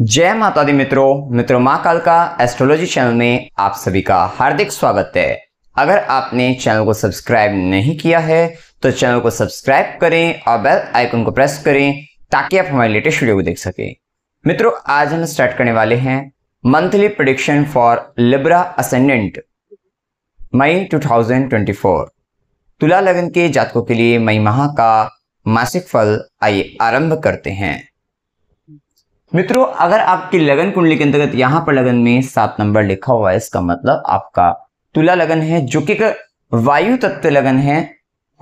जय माता दी मित्रों मित्रों माँ काल का एस्ट्रोलॉजी चैनल में आप सभी का हार्दिक स्वागत है अगर आपने चैनल को सब्सक्राइब नहीं किया है तो चैनल को सब्सक्राइब करें और बेल आइकन को प्रेस करें ताकि आप हमारे लेटेस्ट वीडियो को देख सकें मित्रों आज हम स्टार्ट करने वाले हैं monthly prediction for Libra ascendant May to तुला लगन के जातकों के लिए मई माह का मासिक फल आइए आरंभ करते हैं मित्रों अगर आपकी लगन कुंडली के अंतर्गत यहाँ पर लगन में सात नंबर लिखा हुआ है इसका मतलब आपका तुला लगन है जो कि वायु तत्व लगन है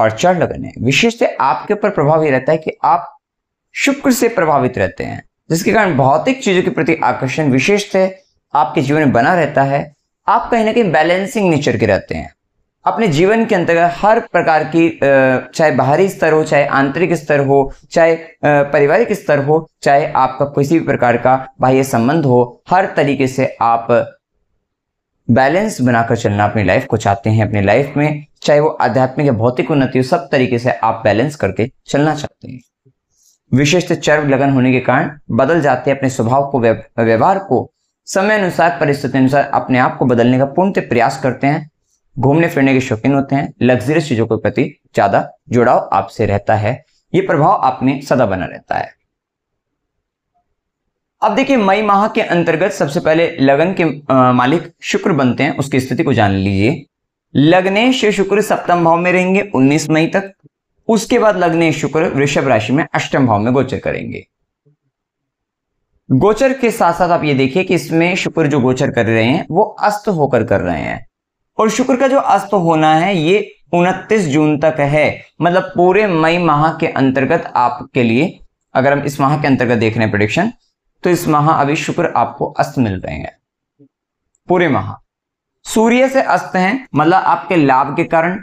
और चढ़ लगन है विशेष से आपके ऊपर प्रभाव ये रहता है कि आप शुक्र से प्रभावित रहते हैं जिसके कारण भौतिक चीजों के प्रति आकर्षण विशेष से आपके जीवन में बना रहता है आप कहीं ना कहीं बैलेंसिंग नेचर के रहते हैं अपने जीवन के अंतर्गत हर प्रकार की चाहे बाहरी स्तर हो चाहे आंतरिक स्तर हो चाहे पारिवारिक स्तर हो चाहे आपका किसी भी प्रकार का बाह्य संबंध हो हर तरीके से आप बैलेंस बनाकर चलना अपनी लाइफ को चाहते हैं अपनी लाइफ में चाहे वो आध्यात्मिक या भौतिक उन्नति हो सब तरीके से आप बैलेंस करके चलना चाहते हैं विशिष्ट चर्व लगन होने के कारण बदल जाते हैं अपने स्वभाव को व्यवहार को समय अनुसार परिस्थिति अनुसार अपने आप को बदलने का पूर्णतः प्रयास करते हैं घूमने फिरने के शौकीन होते हैं लग्जरियस चीजों के प्रति ज्यादा जुड़ाव आपसे रहता है ये प्रभाव आप में सदा बना रहता है अब देखिए मई माह के अंतर्गत सबसे पहले लगन के मालिक शुक्र बनते हैं उसकी स्थिति को जान लीजिए लग्नेश शुक्र सप्तम भाव में रहेंगे 19 मई तक उसके बाद लग्नेश शुक्र वृषभ राशि में अष्टम भाव में गोचर करेंगे गोचर के साथ साथ आप ये देखिए कि इसमें शुक्र जो गोचर कर रहे हैं वो अस्त होकर कर रहे हैं और शुक्र का जो अस्त होना है ये 29 जून तक है मतलब पूरे मई माह के अंतर्गत आपके लिए अगर हम इस माह के अंतर्गत देख रहे हैं प्रोडिक्शन तो इस माह अभी शुक्र आपको अस्त मिल रहे हैं पूरे माह सूर्य से अस्त हैं मतलब आपके लाभ के कारण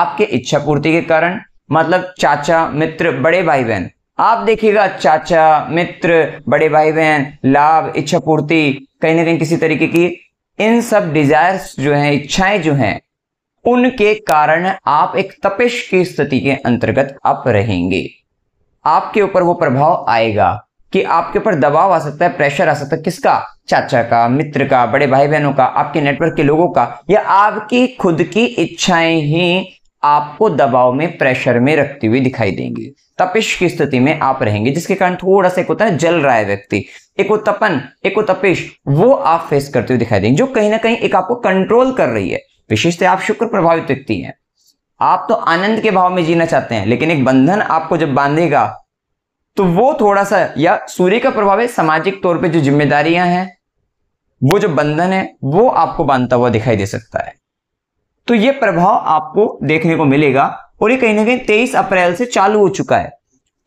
आपके इच्छा पूर्ति के कारण मतलब चाचा मित्र बड़े भाई बहन आप देखिएगा चाचा मित्र बड़े भाई बहन लाभ इच्छा पूर्ति कहीं ना कहीं किसी तरीके की इन सब डिजायर्स जो हैं इच्छाएं जो हैं उनके कारण आप एक तपिश की स्थिति के अंतर्गत आप रहेंगे आपके ऊपर वो प्रभाव आएगा कि आपके ऊपर दबाव आ सकता है प्रेशर आ सकता है किसका चाचा का मित्र का बड़े भाई बहनों का आपके नेटवर्क के लोगों का या आपकी खुद की इच्छाएं ही आपको दबाव में प्रेशर में रखती हुई दिखाई देंगी तपिश की स्थिति में आप रहेंगे जिसके कारण थोड़ा सा एक होता है जल रहा है व्यक्ति उत्तपन एक उत्तपेश वो आप फेस करते हुए दिखाई देंगे जो कहीं ना कहीं एक आपको कंट्रोल कर रही है विशेषतः आप शुक्र प्रभावित व्यक्ति हैं आप तो आनंद के भाव में जीना चाहते हैं लेकिन एक बंधन आपको जब बांधेगा तो वो थोड़ा सा या सूर्य का प्रभाव है सामाजिक तौर पे जो जिम्मेदारियां हैं वो जो बंधन है वो आपको बांधता हुआ दिखाई दे सकता है तो ये प्रभाव आपको देखने को मिलेगा और ये कहीं ना कहीं तेईस अप्रैल से चालू हो चुका है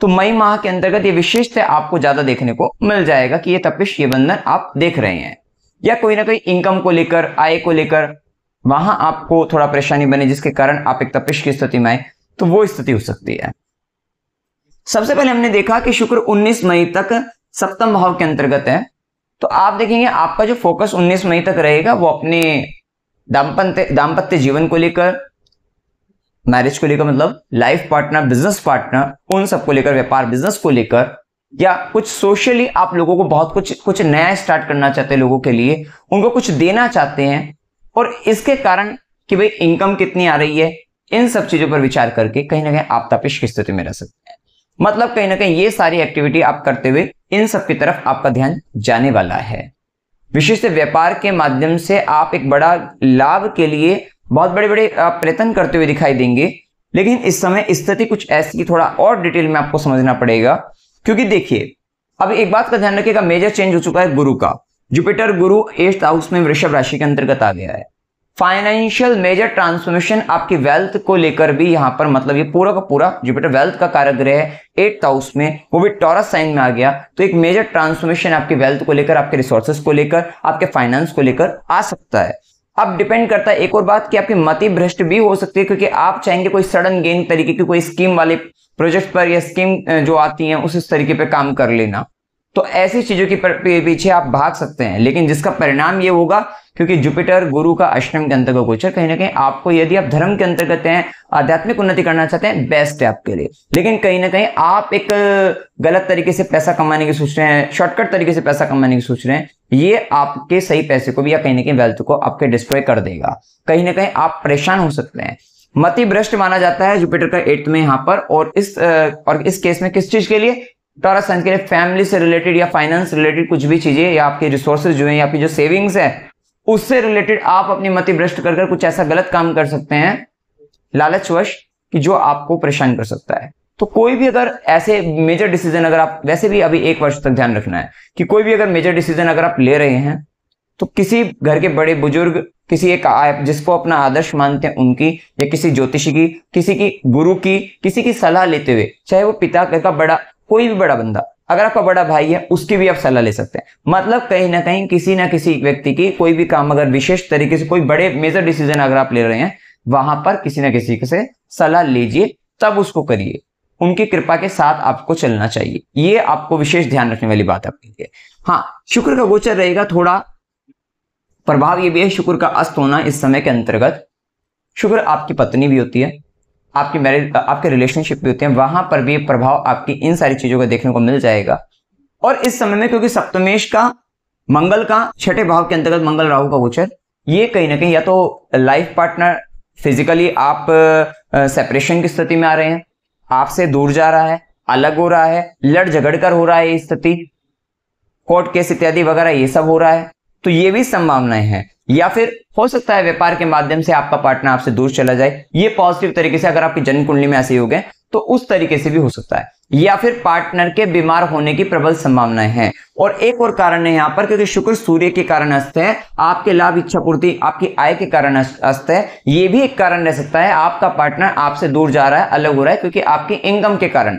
तो मई माह के अंतर्गत ये विशेषता आपको ज्यादा देखने को मिल जाएगा कि ये तपिश ये बंधन आप देख रहे हैं या कोई ना कोई इनकम को लेकर आय को लेकर वहां आपको थोड़ा परेशानी बने जिसके कारण आप एक तपिश की स्थिति में आए तो वो स्थिति हो सकती है सबसे पहले हमने देखा कि शुक्र 19 मई तक सप्तम भाव के अंतर्गत है तो आप देखेंगे आपका जो फोकस 19 मई तक रहेगा वो अपने दाम्पत्य दाम्पत्य जीवन को लेकर मैरिज को लेकर मतलब लाइफ पार्टनर बिजनेस पार्टनर उन सबको लेकर व्यापार बिजनेस को लेकर या कुछ सोशली आप लोगों को बहुत कुछ कुछ नया स्टार्ट करना चाहते हैं लोगों के लिए उनको कुछ देना चाहते हैं और इसके कारण कि भाई इनकम कितनी आ रही है इन सब चीजों पर विचार करके कहीं ना कहीं आप तपिश की स्थिति में रह सकते हैं मतलब कहीं ना कहीं ये सारी एक्टिविटी आप करते हुए इन सब की तरफ आपका ध्यान जाने वाला है विशेष व्यापार के माध्यम से आप एक बड़ा लाभ के लिए बहुत बड़े बड़े प्रयत्न करते हुए दिखाई देंगे लेकिन इस समय स्थिति कुछ ऐसी थोड़ा और डिटेल में आपको समझना पड़ेगा क्योंकि देखिए अब एक बात का ध्यान रखिएगा मेजर चेंज हो चुका है गुरु का जुपिटर गुरु एट्थ हाउस में वृषभ राशि के अंतर्गत आ गया है फाइनेंशियल मेजर ट्रांसफॉर्मेशन आपकी वेल्थ को लेकर भी यहाँ पर मतलब ये पूरा का पूरा जुपिटर वेल्थ का कारग्रह है एट्थ हाउस में वो भी टॉरस साइन में आ गया तो एक मेजर ट्रांसफॉर्मेशन आपके वेल्थ को लेकर आपके रिसोर्सेस को लेकर आपके फाइनेंस को लेकर आ सकता है अब डिपेंड करता है एक और बात कि आपकी मति भ्रष्ट भी हो सकती है क्योंकि आप चाहेंगे कोई सडन गेन तरीके की कोई स्कीम वाले प्रोजेक्ट पर या स्कीम जो आती है उस तरीके पर काम कर लेना तो ऐसी चीजों के पीछे आप भाग सकते हैं लेकिन जिसका परिणाम ये होगा क्योंकि जुपिटर गुरु का अष्टम के अंतर्गत गोचर कहीं ना कहीं आपको यदि आप धर्म के अंतर्गत हैं आध्यात्मिक उन्नति करना चाहते हैं बेस्ट है आपके लिए लेकिन कहीं ना कहीं आप एक गलत तरीके से पैसा कमाने की सोच रहे हैं शॉर्टकट तरीके से पैसा कमाने की सोच रहे हैं ये आपके सही पैसे को भी या कहीं ना कहीं वेल्थ को आपके डिस्ट्रॉय कर देगा कहीं ना कहीं आप परेशान हो सकते हैं मति भ्रष्ट माना जाता है जुपिटर का एट्थ में यहां पर और इस और इस केस में किस चीज के लिए टॉरस सन के लिए फैमिली से रिलेटेड या फाइनेंस रिलेटेड कुछ भी चीजें या आपके रिसोर्सेज जो है या आपकी जो सेविंग्स है उससे रिलेटेड आप अपनी मति भ्रष्ट कर कुछ ऐसा गलत काम कर सकते हैं लालचवश कि जो आपको परेशान कर सकता है तो कोई भी अगर ऐसे मेजर डिसीजन अगर आप वैसे भी अभी एक वर्ष तक ध्यान रखना है कि कोई भी अगर मेजर डिसीजन अगर आप ले रहे हैं तो किसी घर के बड़े बुजुर्ग किसी एक आप जिसको अपना आदर्श मानते हैं उनकी या किसी ज्योतिषी की किसी की गुरु की किसी की सलाह लेते हुए चाहे वो पिता का बड़ा कोई भी बड़ा बंदा अगर आपका बड़ा भाई है उसकी भी आप सलाह ले सकते हैं मतलब कहीं ना कहीं किसी ना किसी व्यक्ति की कोई भी काम अगर विशेष तरीके से कोई बड़े मेजर डिसीजन अगर आप ले रहे हैं वहां पर किसी ना किसी से सलाह लीजिए तब उसको करिए उनकी कृपा के साथ आपको चलना चाहिए ये आपको विशेष ध्यान रखने वाली बात आपके लिए हाँ शुक्र का गोचर रहेगा थोड़ा प्रभाव ये भी है शुक्र का अस्त होना इस समय के अंतर्गत शुक्र आपकी पत्नी भी होती है आपकी मैरिज आपके रिलेशनशिप भी होते हैं वहां पर भी प्रभाव आपकी इन सारी चीजों का देखने को मिल जाएगा और इस समय में क्योंकि सप्तमेश का मंगल का छठे भाव के अंतर्गत मंगल राहु का गोचर ये कहीं ना कहीं या तो लाइफ पार्टनर फिजिकली आप सेपरेशन की स्थिति में आ रहे हैं आपसे दूर जा रहा है अलग हो रहा है लड़ झगड़ कर हो रहा है स्थिति कोर्ट केस इत्यादि वगैरह ये सब हो रहा है तो ये भी संभावनाएं हैं या फिर हो सकता है व्यापार के माध्यम से आपका पार्टनर आपसे दूर चला जाए ये पॉजिटिव तरीके से अगर आपकी जन्म कुंडली में ऐसे योग है तो उस तरीके से भी हो सकता है या फिर पार्टनर के बीमार होने की प्रबल संभावनाएं हैं और एक और कारण है यहाँ पर क्योंकि शुक्र सूर्य के कारण अस्त है आपके लाभ इच्छा पूर्ति आपकी आय के कारण अस्त है ये भी एक कारण रह सकता है आपका पार्टनर आपसे दूर जा रहा है अलग हो रहा है क्योंकि आपकी इनकम के कारण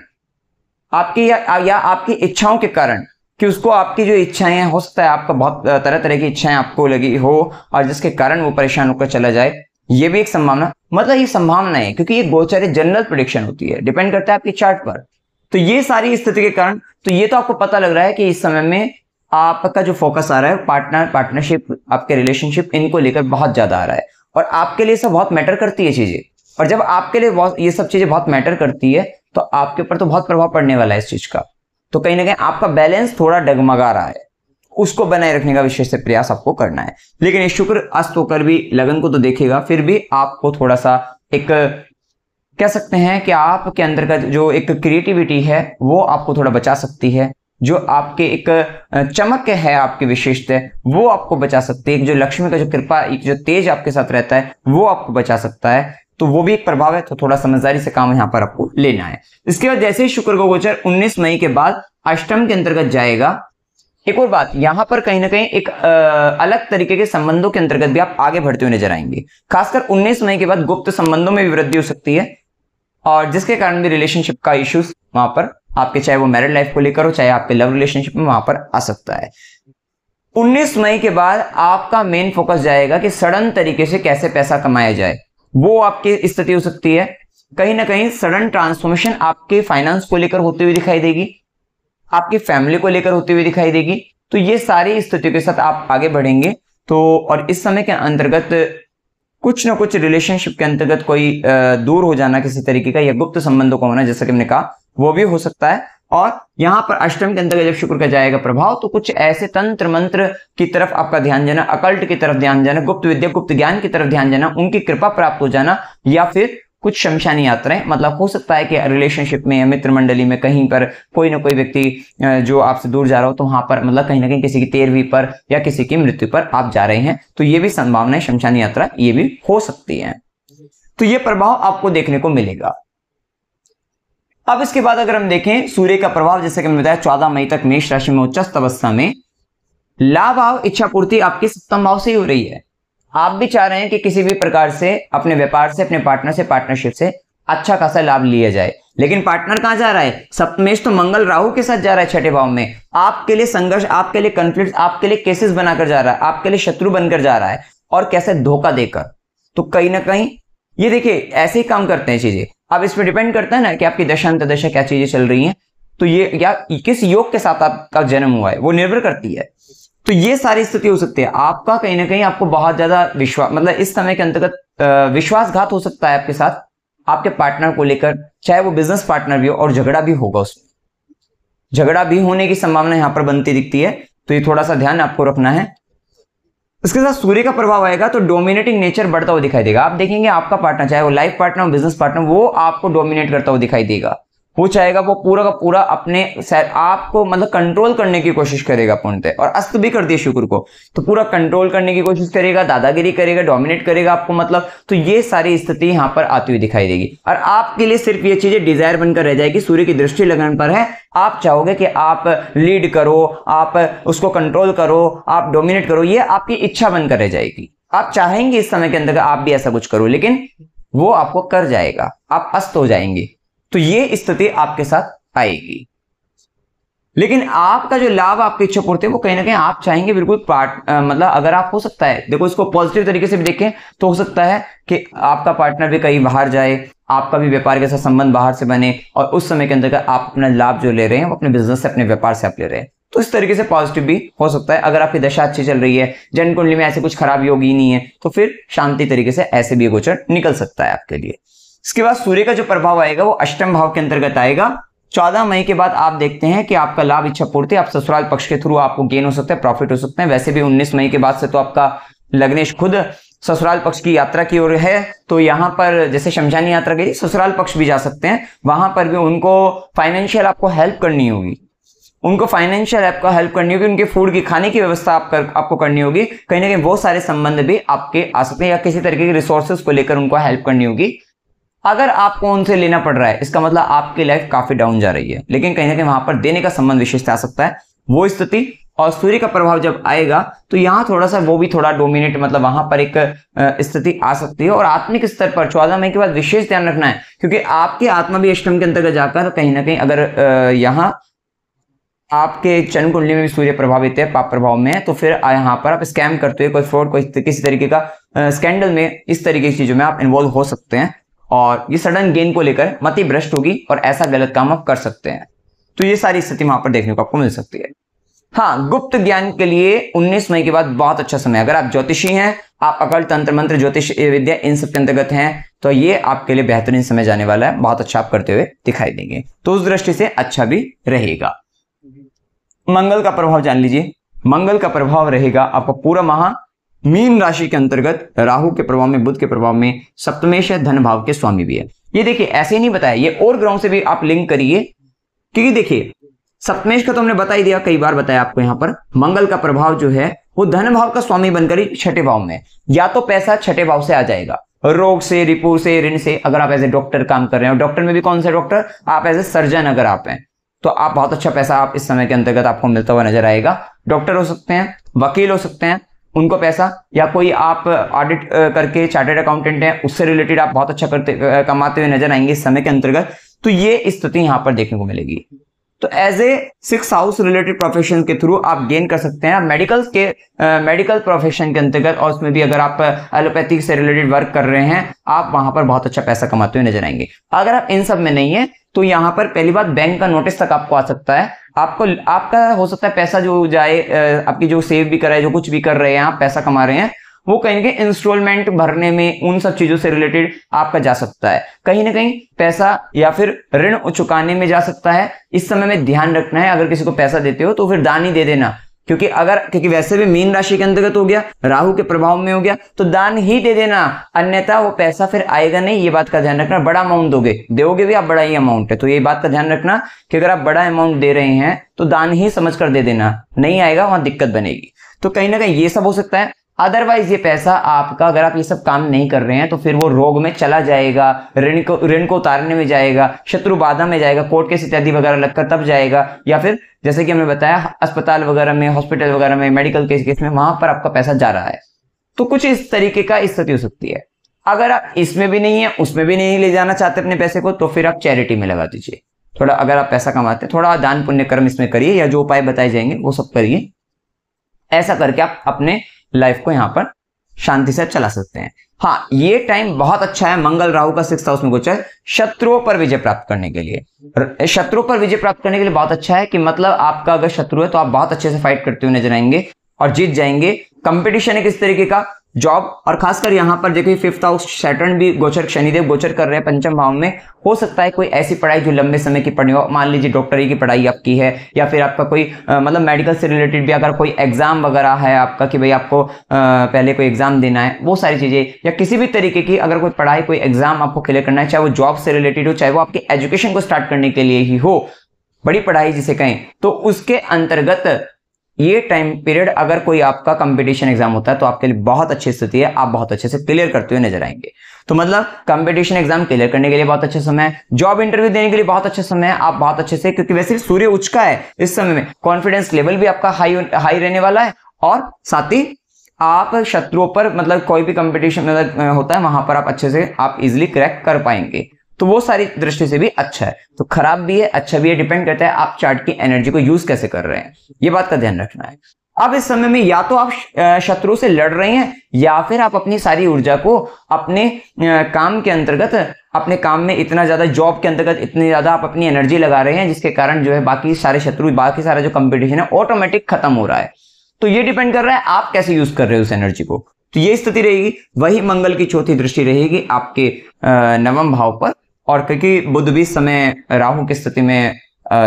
आपकी या, या आपकी इच्छाओं के कारण कि उसको आपकी जो इच्छाएं हैं हो सकता है आपका बहुत तरह तरह की इच्छाएं आपको लगी हो और जिसके कारण वो परेशान होकर चला जाए ये भी एक संभावना मतलब ये संभावना है क्योंकि ये गोचर जनरल प्रोडिक्शन होती है डिपेंड करता है आपके चार्ट पर तो ये सारी स्थिति के कारण तो ये तो आपको पता लग रहा है कि इस समय में आपका जो फोकस आ रहा है पार्टनर पार्टनरशिप आपके रिलेशनशिप इनको लेकर बहुत ज्यादा आ रहा है और आपके लिए सब बहुत मैटर करती है चीजें और जब आपके लिए ये सब चीजें बहुत मैटर करती है तो आपके ऊपर तो बहुत प्रभाव पड़ने वाला है इस चीज का तो कहीं ना कहीं आपका बैलेंस थोड़ा डगमगा रहा है उसको बनाए रखने का विशेष प्रयास आपको करना है लेकिन शुक्र अस्त होकर भी लगन को तो देखेगा फिर भी आपको थोड़ा सा एक कह सकते हैं कि आपके अंदर का जो एक क्रिएटिविटी है वो आपको थोड़ा बचा सकती है जो आपके एक चमक है आपकी विशेषता वो आपको बचा सकती है जो लक्ष्मी का जो कृपा एक जो तेज आपके साथ रहता है वो आपको बचा सकता है तो वो भी एक प्रभाव है तो थोड़ा समझदारी से काम यहाँ पर आपको लेना है इसके बाद जैसे ही शुक्र को गोचर उन्नीस मई के बाद अष्टम के अंतर्गत जाएगा एक और बात यहां पर कहीं ना कहीं एक आ, अलग तरीके के संबंधों के अंतर्गत भी आप आगे बढ़ते हुए नजर आएंगे खासकर 19 मई के बाद गुप्त संबंधों में भी वृद्धि हो सकती है और जिसके कारण भी रिलेशनशिप का इश्यूज वहां पर आपके चाहे वो मैरिड लाइफ को लेकर हो चाहे आपके लव रिलेशनशिप में वहां पर आ सकता है 19 मई के बाद आपका मेन फोकस जाएगा कि सडन तरीके से कैसे पैसा कमाया जाए वो आपकी स्थिति हो सकती है कहीं ना कहीं सडन ट्रांसफॉर्मेशन आपके फाइनेंस को लेकर होते हुए दिखाई देगी आपकी फैमिली को लेकर होते हुए दिखाई देगी तो ये सारी स्थितियों के साथ आप आगे बढ़ेंगे तो और इस समय के अंतर्गत कुछ ना कुछ रिलेशनशिप के अंतर्गत कोई दूर हो जाना किसी तरीके का या गुप्त संबंधों को होना जैसा कि हमने कहा वो भी हो सकता है और यहां पर अष्टम के अंतर्गत जब शुक्र का जाएगा प्रभाव तो कुछ ऐसे तंत्र मंत्र की तरफ आपका ध्यान जाना अकल्ट की तरफ ध्यान जाना गुप्त विद्या गुप्त ज्ञान की तरफ ध्यान जाना उनकी कृपा प्राप्त हो जाना या फिर कुछ शमशानी यात्राएं मतलब हो सकता है कि रिलेशनशिप में या मित्र मंडली में कहीं पर कोई ना कोई व्यक्ति जो आपसे दूर जा रहा हो तो वहां पर मतलब कहीं ना कहीं किसी की तेरहवीं पर या किसी की मृत्यु पर आप जा रहे हैं तो ये भी संभावना है शमशानी यात्रा ये भी हो सकती है तो ये प्रभाव आपको देखने को मिलेगा अब इसके बाद अगर हम देखें सूर्य का प्रभाव जैसे कि हमने बताया चौदह मई तक मेष राशि में उच्चस्त अवस्था में लाभ आव इच्छा पूर्ति आपके सप्तम भाव से ही हो रही है आप भी चाह रहे हैं कि किसी भी प्रकार से अपने व्यापार से अपने पार्टनर से पार्टनरशिप से अच्छा खासा लाभ लिया जाए लेकिन पार्टनर कहां जा रहा है सप्तमेश तो मंगल राहु के साथ जा रहा है छठे भाव में आपके लिए संघर्ष आपके लिए कंफ्लिक्ट आपके लिए केसेस बनाकर जा रहा है आपके लिए शत्रु बनकर जा रहा है और कैसे धोखा देकर तो कहीं ना कहीं ये देखिए ऐसे ही काम करते हैं चीजें अब इसमें डिपेंड करता है ना कि आपकी दशा अंतदशा क्या चीजें चल रही हैं तो ये या किस योग के साथ आपका जन्म हुआ है वो निर्भर करती है तो ये सारी स्थिति हो सकती है आपका कहीं ना कहीं आपको बहुत ज्यादा विश्वास मतलब इस समय के अंतर्गत विश्वासघात हो सकता है आपके साथ आपके पार्टनर को लेकर चाहे वो बिजनेस पार्टनर भी हो और झगड़ा भी होगा उसमें झगड़ा भी होने की संभावना यहां पर बनती दिखती है तो ये थोड़ा सा ध्यान आपको रखना है इसके साथ सूर्य का प्रभाव आएगा तो डोमिनेटिंग नेचर बढ़ता हुआ दिखाई देगा आप देखेंगे आपका पार्टनर चाहे वो लाइफ पार्टनर हो बिजनेस पार्टनर वो आपको डोमिनेट करता हुआ दिखाई देगा हो जाएगा वो पूरा का पूरा अपने आपको मतलब कंट्रोल करने की कोशिश करेगा पूर्णतः और अस्त भी कर दिए शुक्र को तो पूरा कंट्रोल करने की कोशिश करेगा दादागिरी करेगा डोमिनेट करेगा आपको मतलब तो ये सारी स्थिति यहाँ पर आती हुई दिखाई देगी और आपके लिए सिर्फ ये चीजें डिजायर बनकर रह जाएगी सूर्य की दृष्टि लगन पर है आप चाहोगे कि आप लीड करो आप उसको कंट्रोल करो आप डोमिनेट करो ये आपकी इच्छा बनकर रह जाएगी आप चाहेंगे इस समय के अंदर आप भी ऐसा कुछ करो लेकिन वो आपको कर जाएगा आप अस्त हो जाएंगे तो ये स्थिति आपके साथ आएगी लेकिन आपका जो लाभ आपके इच्छा पूर्ति है वो कहीं ना कहीं आप चाहेंगे बिल्कुल पार्ट मतलब अगर आप हो सकता है देखो इसको पॉजिटिव तरीके से भी देखें तो हो सकता है कि आपका पार्टनर भी कहीं बाहर जाए आपका भी व्यापार के साथ संबंध बाहर से बने और उस समय के अंदर आप अपना लाभ जो ले रहे हैं वो अपने बिजनेस से अपने व्यापार से आप ले रहे हैं तो इस तरीके से पॉजिटिव भी हो सकता है अगर आपकी दशा अच्छी चल रही है जन कुंडली में ऐसे कुछ खराब योगी नहीं है तो फिर शांति तरीके से ऐसे भी गोचर निकल सकता है आपके लिए इसके बाद सूर्य का जो प्रभाव आएगा वो अष्टम भाव के अंतर्गत आएगा चौदह मई के बाद आप देखते हैं कि आपका लाभ इच्छा पूर्ति आप ससुराल पक्ष के थ्रू आपको गेन हो सकता है प्रॉफिट हो सकते हैं वैसे भी उन्नीस मई के बाद से तो आपका लग्नेश खुद ससुराल पक्ष की यात्रा की ओर है तो यहाँ पर जैसे शमशानी यात्रा गई ससुराल पक्ष भी जा सकते हैं वहां पर भी उनको फाइनेंशियल आपको हेल्प करनी होगी उनको फाइनेंशियल आपको हेल्प करनी होगी उनके फूड की खाने की व्यवस्था आप कर, आपको करनी होगी कहीं ना कहीं वो सारे संबंध भी आपके आ सकते हैं या किसी तरीके के रिसोर्सेज को लेकर उनको हेल्प करनी होगी अगर आपको उनसे लेना पड़ रहा है इसका मतलब आपकी लाइफ काफी डाउन जा रही है लेकिन कहीं ना कहीं वहां पर देने का संबंध विशेष आ सकता है वो स्थिति और सूर्य का प्रभाव जब आएगा तो यहाँ थोड़ा सा वो भी थोड़ा डोमिनेट मतलब वहां पर एक स्थिति आ सकती है और आत्मिक स्तर पर चौदह मई के बाद विशेष ध्यान रखना है क्योंकि आपके आत्मा भी अष्टम के अंतर्गत जाकर कहीं ना कहीं अगर यहाँ आपके चरण कुंडली में भी सूर्य प्रभावित है पाप प्रभाव में है तो फिर यहाँ पर आप स्कैम करते हुए कोई फ्रॉड कोई किसी तरीके का स्कैंडल में इस तरीके की चीजों में आप इन्वॉल्व हो सकते हैं और ये सडन गेन को लेकर मति भ्रष्ट होगी और ऐसा गलत काम आप कर सकते हैं तो ये सारी स्थिति वहां पर देखने को आपको मिल सकती है हाँ गुप्त ज्ञान के लिए 19 मई के बाद बहुत अच्छा समय अगर आप ज्योतिषी हैं आप अकल तंत्र मंत्र ज्योतिष विद्या इन सब के अंतर्गत हैं तो ये आपके लिए बेहतरीन समय जाने वाला है बहुत अच्छा आप करते हुए दिखाई देंगे तो उस दृष्टि से अच्छा भी रहेगा मंगल का प्रभाव जान लीजिए मंगल का प्रभाव रहेगा आपका पूरा माह मीन राशि के अंतर्गत राहु के प्रभाव में बुद्ध के प्रभाव में सप्तमेश धन भाव के स्वामी भी है ये देखिए ऐसे ही नहीं बताया ये और ग्रहों से भी आप लिंक करिए क्योंकि देखिए सप्तमेश का तो हमने बता ही दिया कई बार बताया आपको यहां पर मंगल का प्रभाव जो है वो धन भाव का स्वामी बनकर छठे भाव में या तो पैसा छठे भाव से आ जाएगा रोग से रिपो से ऋण से अगर आप एज ए डॉक्टर काम कर रहे हैं डॉक्टर में भी कौन सा डॉक्टर आप एज ए सर्जन अगर आप हैं तो आप बहुत अच्छा पैसा आप इस समय के अंतर्गत आपको मिलता हुआ नजर आएगा डॉक्टर हो सकते हैं वकील हो सकते हैं उनको पैसा या कोई आप ऑडिट करके चार्टेड अकाउंटेंट हैं उससे रिलेटेड आप बहुत अच्छा करते कमाते हुए नजर आएंगे इस समय के अंतर्गत तो ये स्थिति यहाँ पर देखने को मिलेगी तो as a six house related profession के थ्रू आप गेन कर सकते हैं मेडिकल के मेडिकल प्रोफेशन के अंतर्गत और उसमें भी अगर आप एलोपैथी से रिलेटेड वर्क कर रहे हैं आप वहां पर बहुत अच्छा पैसा कमाते हुए नजर आएंगे अगर आप इन सब में नहीं है तो यहाँ पर पहली बात बैंक का नोटिस तक आपको आ सकता है आपको आपका हो सकता है पैसा जो जाए आपकी जो सेव भी कर रहे हैं जो कुछ भी कर रहे हैं आप पैसा कमा रहे हैं वो कहीं ना कहीं इंस्टॉलमेंट भरने में उन सब चीजों से रिलेटेड आपका जा सकता है कहीं ना कहीं पैसा या फिर ऋण चुकाने में जा सकता है इस समय में ध्यान रखना है अगर किसी को पैसा देते हो तो फिर दान ही दे देना क्योंकि अगर क्योंकि वैसे भी मीन राशि के अंतर्गत हो गया राहु के प्रभाव में हो गया तो दान ही दे देना अन्यथा वो पैसा फिर आएगा नहीं ये बात का ध्यान रखना बड़ा अमाउंट दोगे दोगे भी आप बड़ा ही अमाउंट है तो ये बात का ध्यान रखना कि अगर आप बड़ा अमाउंट दे रहे हैं तो दान ही समझ कर दे देना नहीं आएगा वहां दिक्कत बनेगी तो कहीं ना कहीं ये सब हो सकता है अदरवाइज ये पैसा आपका अगर आप ये सब काम नहीं कर रहे हैं तो फिर वो रोग में चला जाएगा ऋण को ऋण को उतारने में जाएगा शत्रु बाधा में जाएगा कोर्ट केस इत्यादि वगैरह लगकर तब जाएगा या फिर जैसे कि हमने बताया अस्पताल वगैरह में हॉस्पिटल वगैरह में मेडिकल केस केस में वहां पर आपका पैसा जा रहा है तो कुछ इस तरीके का स्थिति हो सकती है अगर आप इसमें भी नहीं है उसमें भी नहीं ले जाना चाहते अपने पैसे को तो फिर आप चैरिटी में लगा दीजिए थोड़ा अगर आप पैसा कमाते हैं थोड़ा दान पुण्य कर्म इसमें करिए या जो उपाय बताए जाएंगे वो सब करिए ऐसा करके आप अपने लाइफ को यहाँ पर शांति से चला सकते हैं हाँ ये टाइम बहुत अच्छा है मंगल राहु का सिक्स हाउस में गोचर शत्रुओं पर विजय प्राप्त करने के लिए शत्रुओं पर विजय प्राप्त करने के लिए बहुत अच्छा है कि मतलब आपका अगर शत्रु है तो आप बहुत अच्छे से फाइट करते हुए नजर आएंगे और जीत जाएंगे कंपटीशन है किस तरीके का जॉब और खासकर यहाँ पर देखिए फिफ्थ हाउस सैटर्न भी गोचर शनिदेव गोचर कर रहे हैं पंचम भाव में हो सकता है कोई ऐसी पढ़ाई जो लंबे समय की पढ़ी हो मान लीजिए डॉक्टरी की पढ़ाई आपकी है या फिर आपका कोई आ, मतलब मेडिकल से रिलेटेड भी अगर कोई एग्जाम वगैरह है आपका कि भाई आपको आ, पहले कोई एग्जाम देना है वो सारी चीज़ें या किसी भी तरीके की अगर कोई पढ़ाई कोई एग्जाम आपको क्लियर करना है चाहे वो जॉब से रिलेटेड हो चाहे वो आपके एजुकेशन को स्टार्ट करने के लिए ही हो बड़ी पढ़ाई जिसे कहें तो उसके अंतर्गत ये टाइम पीरियड अगर कोई आपका कंपटीशन एग्जाम होता है तो आपके लिए बहुत अच्छी स्थिति है आप बहुत अच्छे से क्लियर करते हुए नजर आएंगे तो मतलब कंपटीशन एग्जाम क्लियर करने के लिए बहुत अच्छा समय है जॉब इंटरव्यू देने के लिए बहुत अच्छा समय है आप बहुत अच्छे से क्योंकि वैसे सूर्य उच्च का है इस समय में कॉन्फिडेंस लेवल भी आपका हाई हाई रहने वाला है और साथ ही आप शत्रुओं पर मतलब कोई भी कंपटीशन मतलब होता है वहां पर आप अच्छे से आप इजिली क्रैक कर पाएंगे तो वो सारी दृष्टि से भी अच्छा है तो खराब भी है अच्छा भी है डिपेंड करता है आप चार्ट की एनर्जी को यूज कैसे कर रहे हैं ये बात का ध्यान रखना है अब इस समय में या तो आप शत्रु से लड़ रहे हैं या फिर आप अपनी सारी ऊर्जा को अपने काम के अंतर्गत अपने काम में इतना ज्यादा जॉब के अंतर्गत इतनी ज्यादा आप अपनी एनर्जी लगा रहे हैं जिसके कारण जो है बाकी सारे शत्रु बाकी सारा जो कंपटीशन है ऑटोमेटिक खत्म हो रहा है तो ये डिपेंड कर रहा है आप कैसे यूज कर रहे हो उस एनर्जी को तो ये स्थिति रहेगी वही मंगल की चौथी दृष्टि रहेगी आपके नवम भाव पर और क्योंकि बुद्ध भी समय राहु की स्थिति में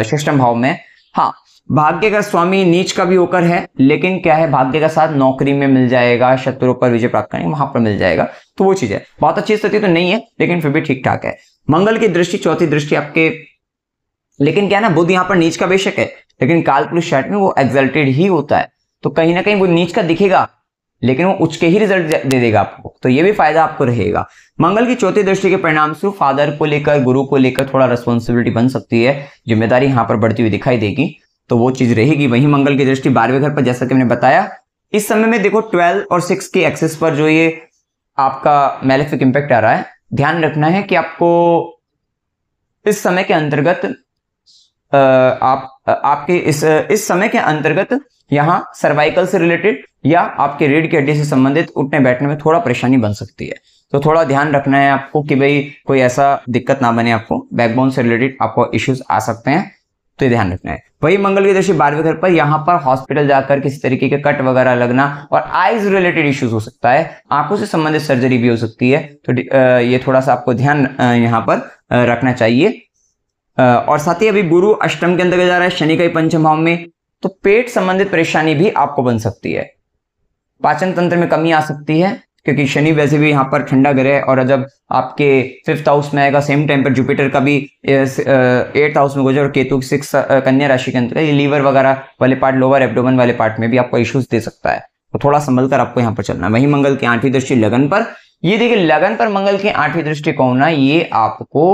शिष्टम भाव में हाँ भाग्य का स्वामी नीच का भी होकर है लेकिन क्या है भाग्य का साथ नौकरी में मिल जाएगा शत्रु पर विजय प्राप्त करेंगे वहां पर मिल जाएगा तो वो चीज है बहुत अच्छी स्थिति तो नहीं है लेकिन फिर भी ठीक ठाक है मंगल की दृष्टि चौथी दृष्टि आपके लेकिन क्या ना बुद्ध यहाँ पर नीच का बेशक है लेकिन पुरुष शर्ट में वो एक्सल्टेड ही होता है तो कहीं ना कहीं वो नीच का दिखेगा लेकिन वो उच्च के ही रिजल्ट दे देगा आपको तो ये भी फायदा आपको रहेगा मंगल की चौथी दृष्टि के परिणाम स्वरूप फादर को लेकर गुरु को लेकर थोड़ा रिस्पॉन्सिबिलिटी बन सकती है जिम्मेदारी यहाँ पर बढ़ती हुई दिखाई देगी तो वो चीज रहेगी वही मंगल की दृष्टि बारहवें घर पर जैसा कि मैंने बताया इस समय में देखो ट्वेल्व और सिक्स के एक्सेस पर जो ये आपका मेलेफिक इम्पैक्ट आ रहा है ध्यान रखना है कि आपको इस समय के अंतर्गत आप आपके इस इस समय के अंतर्गत यहाँ सर्वाइकल से रिलेटेड या आपके रीढ़ की हड्डी से संबंधित उठने बैठने में थोड़ा परेशानी बन सकती है तो थोड़ा ध्यान रखना है आपको कि भाई कोई ऐसा दिक्कत ना बने आपको बैकबोन से रिलेटेड आपको इश्यूज आ सकते हैं तो ये ध्यान रखना है वही मंगल की दशा बारहवें घर पर यहाँ पर हॉस्पिटल जाकर किसी तरीके के कट वगैरह लगना और आईज रिलेटेड इश्यूज हो सकता है आंखों से संबंधित सर्जरी भी हो सकती है तो ये थोड़ा सा आपको ध्यान यहाँ पर रखना चाहिए और साथ ही अभी गुरु अष्टम के अंतर्गत जा रहा है शनि का ही पंचम भाव में तो पेट संबंधित परेशानी भी आपको बन सकती है पाचन तंत्र में कमी आ सकती है क्योंकि शनि वैसे भी यहाँ पर ठंडा ग्रह है और जब आपके फिफ्थ हाउस में आएगा सेम टाइम पर जुपिटर का भी एट्थ हाउस में गुजर और केतु सिक्स कन्या राशि के अंतर्गत लीवर वगैरह वाले पार्ट लोअर एब्डोमन वाले पार्ट में भी आपको इश्यूज दे सकता है तो थोड़ा संभल कर आपको यहाँ पर चलना वही मंगल की आठवीं दृष्टि लगन पर ये देखिए लगन पर मंगल की आठवीं दृष्टि कौन है ये आपको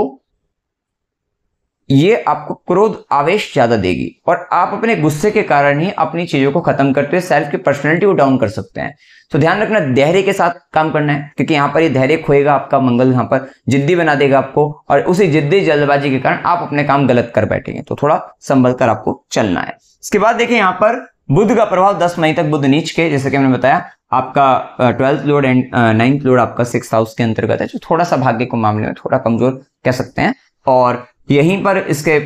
ये आपको क्रोध आवेश ज्यादा देगी और आप अपने गुस्से के कारण ही अपनी चीजों को खत्म करते हुए सेल्फ की पर्सनैलिटी को डाउन कर सकते हैं तो ध्यान रखना धैर्य के साथ काम करना है क्योंकि यहाँ पर ये धैर्य खोएगा आपका मंगल यहाँ पर जिद्दी बना देगा आपको और उसी जिद्दी जल्दबाजी के कारण आप अपने काम गलत कर बैठेंगे तो थोड़ा संभल कर आपको चलना है इसके बाद देखिए यहाँ पर बुद्ध का प्रभाव 10 मई तक बुद्ध नीच के जैसे कि हमने बताया आपका twelfth lord and ninth lord आपका सिक्स हाउस के अंतर्गत है जो थोड़ा सा भाग्य के मामले में थोड़ा कमजोर कह सकते हैं और यहीं पर इसके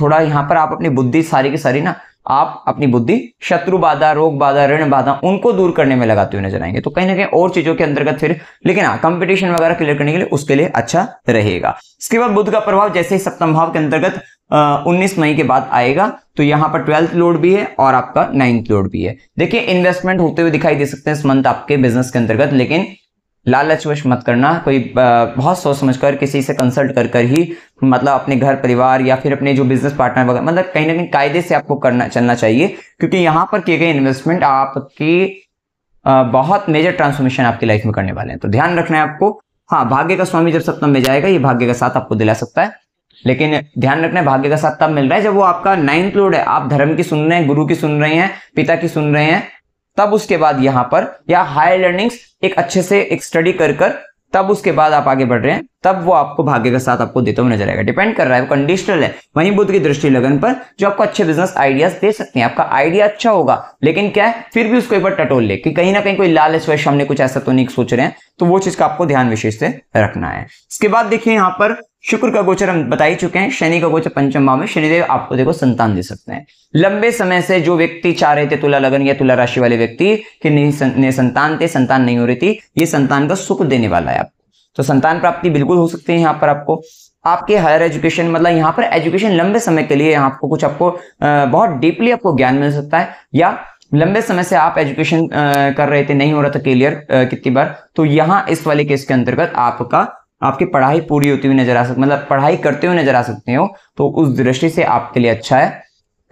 थोड़ा यहाँ पर आप अपनी बुद्धि सारी की सारी ना आप अपनी बुद्धि शत्रु बाधा रोग बाधा ऋण बाधा उनको दूर करने में लगाते हुए नजर आएंगे तो कहीं ना कहीं और चीजों के अंतर्गत फिर लेकिन हाँ कंपटीशन वगैरह क्लियर करने के लिए उसके लिए अच्छा रहेगा इसके बाद बुद्ध का प्रभाव जैसे ही सप्तम भाव के अंतर्गत उन्नीस मई के बाद आएगा तो यहाँ पर ट्वेल्थ लोड भी है और आपका नाइन्थ लोड भी है देखिए इन्वेस्टमेंट होते हुए दिखाई दे सकते हैं इस मंथ आपके बिजनेस के अंतर्गत लेकिन लालचवश मत करना कोई बहुत सोच समझ कर किसी से कंसल्ट कर कर ही मतलब अपने घर परिवार या फिर अपने जो बिजनेस पार्टनर वगैरह मतलब कहीं ना कहीं कायदे से आपको करना चलना चाहिए क्योंकि यहाँ पर किए गए इन्वेस्टमेंट आपकी बहुत मेजर ट्रांसफॉर्मेशन आपकी लाइफ में करने वाले हैं तो ध्यान रखना है आपको हाँ भाग्य का स्वामी जब सप्तम में जाएगा ये भाग्य का साथ आपको दिला सकता है लेकिन ध्यान रखना है भाग्य का साथ तब मिल रहा है जब वो आपका नाइन्थ लोड है आप धर्म की सुन रहे हैं गुरु की सुन रहे हैं पिता की सुन रहे हैं तब उसके बाद यहां पर या हायर लर्निंग्स एक अच्छे से एक स्टडी कर कर तब उसके बाद आप आगे बढ़ रहे हैं तब वो आपको भाग्य का साथ आपको देता हुआ नजर आएगा डिपेंड कर रहा है वो कंडीशनल है वहीं बुद्ध की दृष्टि लगन पर जो आपको अच्छे बिजनेस आइडियाज दे सकते हैं आपका आइडिया अच्छा होगा लेकिन क्या है फिर भी उसको एक बार टटोल ले कि कहीं ना कहीं कोई लाल वैश हमने कुछ ऐसा तो नहीं सोच रहे हैं तो वो चीज का आपको ध्यान विशेष से रखना है इसके बाद देखिए यहां पर शुक्र का गोचर हम बता ही चुके हैं शनि का गोचर पंचम भाव में शनिदेव आपको देखो संतान दे सकते हैं लंबे समय से जो व्यक्ति चाह रहे थे तुला लगन या तुला राशि वाले व्यक्ति कि नहीं संतान थे संतान नहीं हो रही थी ये संतान का सुख देने वाला है आपको तो संतान प्राप्ति बिल्कुल हो सकती है यहाँ पर आपको आपके हायर एजुकेशन मतलब यहाँ पर एजुकेशन लंबे समय के लिए आपको कुछ आपको बहुत डीपली आपको ज्ञान मिल सकता है या लंबे समय से आप एजुकेशन कर रहे थे नहीं हो रहा था क्लियर कितनी बार तो यहाँ इस वाले केस के अंतर्गत आपका आपकी पढ़ाई पूरी होती हुई नजर आ सकती मतलब पढ़ाई करते हुए नजर आ सकते हो तो उस दृष्टि से आपके लिए अच्छा है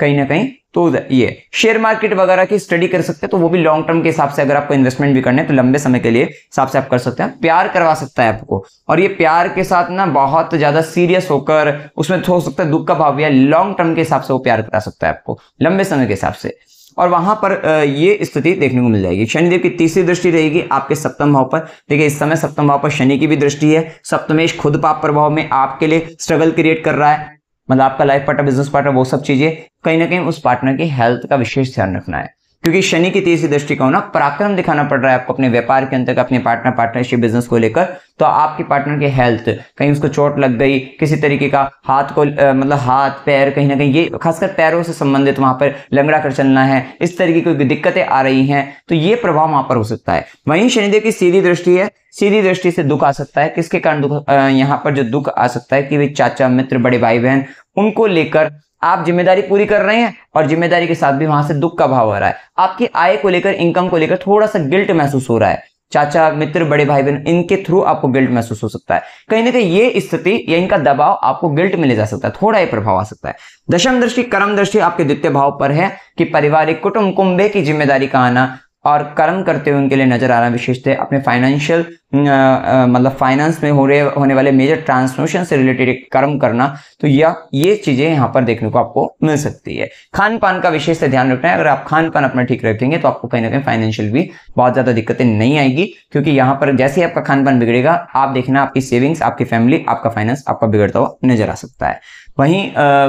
कहीं ना कहीं तो ये शेयर मार्केट वगैरह की स्टडी कर सकते हैं तो वो भी लॉन्ग टर्म के हिसाब से अगर आपको इन्वेस्टमेंट भी करना है तो लंबे समय के लिए हिसाब से आप कर सकते हैं प्यार करवा सकता है आपको और ये प्यार के साथ ना बहुत ज्यादा सीरियस होकर उसमें हो सकता है दुख का भाव या लॉन्ग टर्म के हिसाब से वो प्यार करा सकता है आपको लंबे समय के हिसाब से और वहां पर ये स्थिति देखने को मिल जाएगी शनिदेव की तीसरी दृष्टि रहेगी आपके सप्तम भाव पर देखिए इस समय सप्तम भाव पर शनि की भी दृष्टि है सप्तमेश खुद पाप प्रभाव में आपके लिए स्ट्रगल क्रिएट कर रहा है मतलब आपका लाइफ पार्टनर बिजनेस पार्टनर वो सब चीजें कहीं ना कहीं उस पार्टनर की हेल्थ का विशेष ध्यान रखना है क्योंकि शनि की तेजी दृष्टि का होना पराक्रम दिखाना पड़ रहा है आपको अपने व्यापार के अंतर्गत अपने पार्टनर पार्टनरशिप बिजनेस को लेकर तो आपके पार्टनर की हेल्थ कहीं उसको चोट लग गई किसी तरीके का हाथ को आ, मतलब हाथ पैर कहीं ना कहीं ये खासकर पैरों से संबंधित वहां पर लंगड़ा कर चलना है इस तरीके की दिक्कतें आ रही हैं तो ये प्रभाव वहां पर हो सकता है वहीं शनिदेव की सीधी दृष्टि है सीधी दृष्टि से दुख आ सकता है किसके कारण दुख यहाँ पर जो दुख आ सकता है कि वे चाचा मित्र बड़े भाई बहन उनको लेकर आप जिम्मेदारी पूरी कर रहे हैं और जिम्मेदारी के साथ भी वहां से दुख का भाव आ रहा है आपकी आय को लेकर इनकम को लेकर थोड़ा सा गिल्ट महसूस हो रहा है चाचा मित्र बड़े भाई बहन इनके थ्रू आपको गिल्ट महसूस हो सकता है कहीं ना कहीं ये स्थिति या इनका दबाव आपको गिल्ट में ले जा सकता है थोड़ा ही प्रभाव आ सकता है दशम दृष्टि कर्म दृष्टि आपके द्वितीय भाव पर है कि पारिवारिक कुटुंब कुंबे की जिम्मेदारी का आना और कर्म करते हुए उनके लिए नजर आ रहा विशेषतः अपने फाइनेंशियल मतलब फाइनेंस में हो रहे होने वाले मेजर ट्रांसमिशन से रिलेटेड कर्म करना तो यह ये चीजें यहाँ पर देखने को आपको मिल सकती है खान पान का विशेष से ध्यान रखना है अगर आप खान पान अपना ठीक रखेंगे तो आपको कहीं ना कहीं फाइनेंशियल भी बहुत ज्यादा दिक्कतें नहीं आएगी क्योंकि यहाँ पर जैसे ही आपका खान पान बिगड़ेगा आप देखना आपकी सेविंग्स आपकी फैमिली आपका फाइनेंस आपका बिगड़ता हुआ नजर आ सकता है वहीं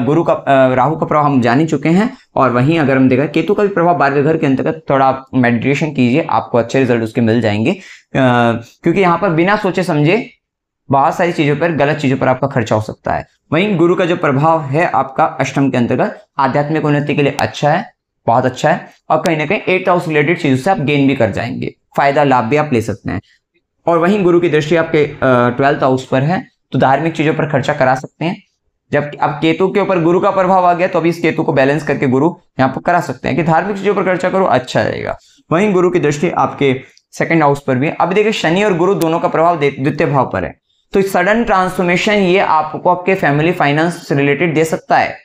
गुरु का राहु का प्रभाव हम जान ही चुके हैं और वहीं अगर हम देखें केतु का भी प्रभाव बारहवें घर के अंतर्गत थोड़ा मेडिटेशन कीजिए आपको अच्छे रिजल्ट उसके मिल जाएंगे क्योंकि यहाँ पर बिना सोचे समझे बहुत सारी चीजों पर गलत चीजों पर आपका खर्चा हो सकता है वहीं गुरु का जो प्रभाव है आपका अष्टम के अंतर्गत आध्यात्मिक उन्नति के लिए अच्छा है बहुत अच्छा है और कहीं ना कहीं एट हाउस रिलेटेड चीजों से आप गेन भी कर जाएंगे फायदा लाभ भी आप ले सकते हैं और वहीं गुरु की दृष्टि आपके ट्वेल्थ हाउस पर है तो धार्मिक चीजों पर खर्चा करा सकते हैं जब अब केतु के ऊपर गुरु का प्रभाव आ गया तो अभी इस केतु को बैलेंस करके गुरु यहाँ पर करा सकते हैं कि धार्मिक चीजों पर खर्चा करो अच्छा रहेगा वहीं गुरु की दृष्टि आपके सेकंड हाउस पर भी अब देखिए शनि और गुरु दोनों का प्रभाव द्वितीय भाव पर है तो सडन ट्रांसफॉर्मेशन ये आपको आपके फैमिली फाइनेंस से रिलेटेड दे सकता है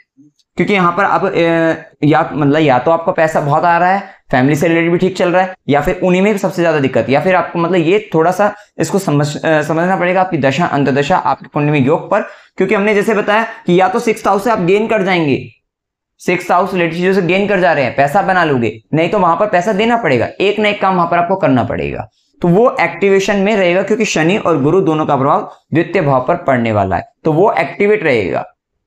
क्योंकि यहाँ पर अब या मतलब या तो आपका पैसा बहुत आ रहा है फैमिली से रिलेटेड भी ठीक चल रहा है या फिर उन्हीं में सबसे ज्यादा दिक्कत या फिर आपको मतलब ये थोड़ा सा इसको समझ समझना पड़ेगा आपकी दशा अंतर्दशा आपके कुंडली में योग पर क्योंकि हमने जैसे बताया कि या तो सिक्स हाउस से आप गेन कर जाएंगे सिक्स हाउस रिलेटेड चीजों से गेन कर जा रहे हैं पैसा बना लोगे नहीं तो वहां पर पैसा देना पड़ेगा एक ना एक काम वहां पर आपको करना पड़ेगा तो वो एक्टिवेशन में रहेगा क्योंकि शनि और गुरु दोनों का प्रभाव द्वितीय भाव पर पड़ने वाला है तो वो एक्टिवेट रहेगा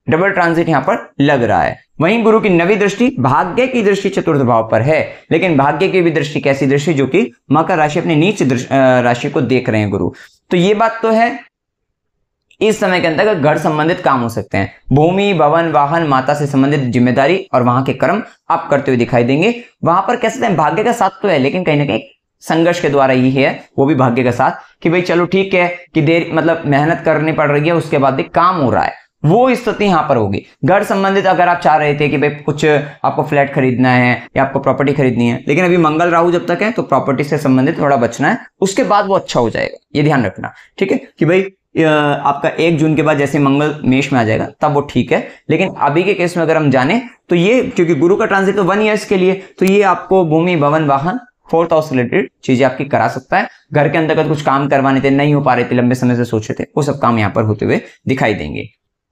डबल ट्रांजिट यहाँ पर लग रहा है वहीं गुरु की नवी दृष्टि भाग्य की दृष्टि चतुर्थ भाव पर है लेकिन भाग्य की भी दृष्टि कैसी दृष्टि जो कि मकर राशि अपनी नीच राशि को देख रहे हैं गुरु तो ये बात तो है इस समय के अंतर्गत घर संबंधित काम हो सकते हैं भूमि भवन वाहन माता से संबंधित जिम्मेदारी और वहां के कर्म आप करते हुए दिखाई देंगे वहां पर कह सकते हैं भाग्य का साथ तो है लेकिन कहीं ना कहीं संघर्ष के द्वारा ही है वो भी भाग्य का साथ कि भाई चलो ठीक है कि देर मतलब मेहनत करनी पड़ रही है उसके बाद भी काम हो रहा है वो स्थिति यहाँ पर होगी घर संबंधित अगर आप चाह रहे थे कि भाई कुछ आपको फ्लैट खरीदना है या आपको प्रॉपर्टी खरीदनी है लेकिन अभी मंगल राहु जब तक है तो प्रॉपर्टी से संबंधित थोड़ा बचना है उसके बाद वो अच्छा हो जाएगा ये ध्यान रखना ठीक है कि भाई आपका एक जून के बाद जैसे मंगल मेष में आ जाएगा तब वो ठीक है लेकिन अभी के केस में अगर हम जाने तो ये क्योंकि गुरु का ट्रांसिट तो वन ईयर्स के लिए तो ये आपको भूमि भवन वाहन फोर्थ हाउस रिलेटेड चीजें आपकी करा सकता है घर के अंतर्गत कुछ काम करवाने थे नहीं हो पा रहे थे लंबे समय से सोचे थे वो सब काम यहाँ पर होते हुए दिखाई देंगे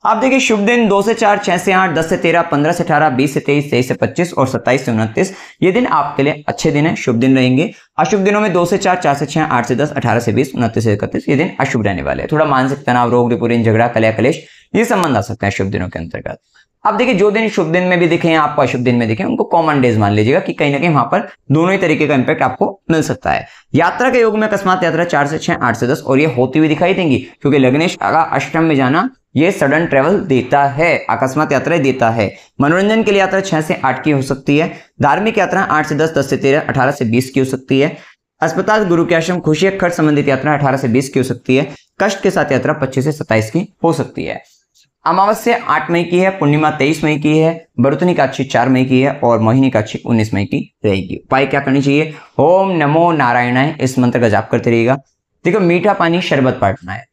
आप देखिए शुभ दिन दो से चार छह से आठ दस से तेरह पंद्रह से अठारह बीस से तेईस तेईस से पच्चीस और सत्ताईस से उनतीस ये दिन आपके लिए अच्छे दिन है शुभ दिन रहेंगे अशुभ दिनों में दो से चार चार से छह आठ से दस अठारह से बीस उनतीस से इकतीस ये दिन अशुभ रहने वाले हैं थोड़ा मानसिक तनाव रोग रिपोर्ट झगड़ा कलया कलेश ये संबंध आ सकता है शुभ दिनों के अंतर्गत आप देखिए जो दिन शुभ दिन में भी दिखे आपको अशुभ दिन में दिखे उनको कॉमन डेज मान लीजिएगा कि कहीं ना कहीं वहां पर दोनों ही तरीके का इंपैक्ट आपको मिल सकता है यात्रा के योग में अकस्मात यात्रा चार से छह आठ से दस और ये होती हुई दिखाई देंगी क्योंकि लग्नेश अष्टम में जाना ये सडन ट्रेवल देता है अकस्मात यात्राएं देता है मनोरंजन के लिए यात्रा छह से आठ की हो सकती है धार्मिक यात्रा आठ से दस दस से तेरह अठारह से बीस की हो सकती है अस्पताल गुरु के आश्रम खुशी खर्च संबंधित यात्रा अठारह से बीस की हो सकती है कष्ट के साथ यात्रा पच्चीस से सत्ताईस की हो सकती है अमावस्या आठ मई की है पूर्णिमा तेईस मई की है बरुतनी काक्षी चार मई की है और मोहिनी काक्षी उन्नीस मई की रहेगी उपाय क्या करनी चाहिए ओम नमो नारायण इस मंत्र का जाप करते रहिएगा देखो मीठा पानी शरबत पाटना है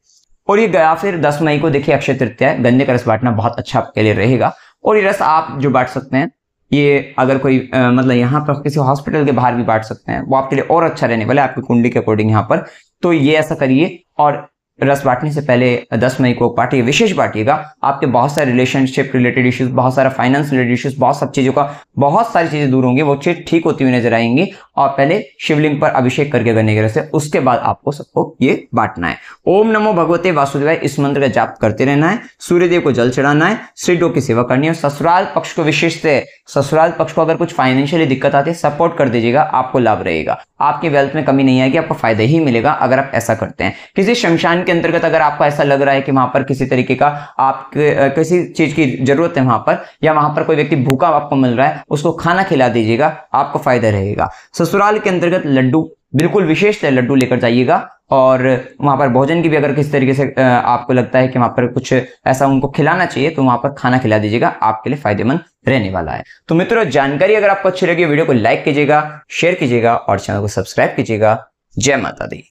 और ये गया फिर दस मई को देखिए अक्षय तृतीया गन्ने का रस बांटना बहुत अच्छा आपके लिए रहेगा और ये रस आप जो बांट सकते हैं ये अगर कोई आ, मतलब यहाँ पर किसी हॉस्पिटल के बाहर भी बांट सकते हैं वो आपके लिए और अच्छा रहने वाला है आपकी कुंडली के अकॉर्डिंग यहाँ पर तो ये ऐसा करिए और रस बांटने से पहले 10 मई को पार्टी विशेष बांटिएगा आपके बहुत सारे रिलेशनशिप रिलेटेड इश्यूज बहुत सारा फाइनेंस रिलेटेड इश्यूज बहुत सब चीज़ों का बहुत सारी चीज़ें दूर होंगी वो चीज़ ठीक होती हुई नजर आएंगी और पहले शिवलिंग पर अभिषेक करके करने के रस्ते उसके बाद आपको सबको ये बांटना है ओम नमो भगवते वासुदेवाय इस मंत्र का जाप करते रहना है सूर्यदेव को जल चढ़ाना है डो की सेवा करनी है ससुराल पक्ष को विशेष से ससुराल पक्ष को अगर कुछ फाइनेंशियली दिक्कत आती है सपोर्ट कर दीजिएगा आपको लाभ रहेगा आपके वेल्थ में कमी नहीं आएगी आपको फायदा ही मिलेगा अगर आप ऐसा करते हैं किसी शमशान के के अंतर्गत अगर आपको ऐसा लग रहा है कि वहां पर किसी तरीके का आप किसी चीज की जरूरत है वहां पर या वहां पर कोई व्यक्ति भूखा आपको मिल रहा है उसको खाना खिला दीजिएगा आपको फायदा रहेगा ससुराल के अंतर्गत लड्डू बिल्कुल विशेष लड्डू लेकर जाइएगा और वहाँ पर भोजन की भी अगर किस तरीके से आपको लगता है कि वहाँ पर कुछ ऐसा उनको खिलाना चाहिए तो वहाँ पर खाना खिला दीजिएगा आपके लिए फायदेमंद रहने वाला है तो मित्रों जानकारी अगर आपको अच्छी लगी वीडियो को लाइक कीजिएगा शेयर कीजिएगा और चैनल को सब्सक्राइब कीजिएगा जय माता दी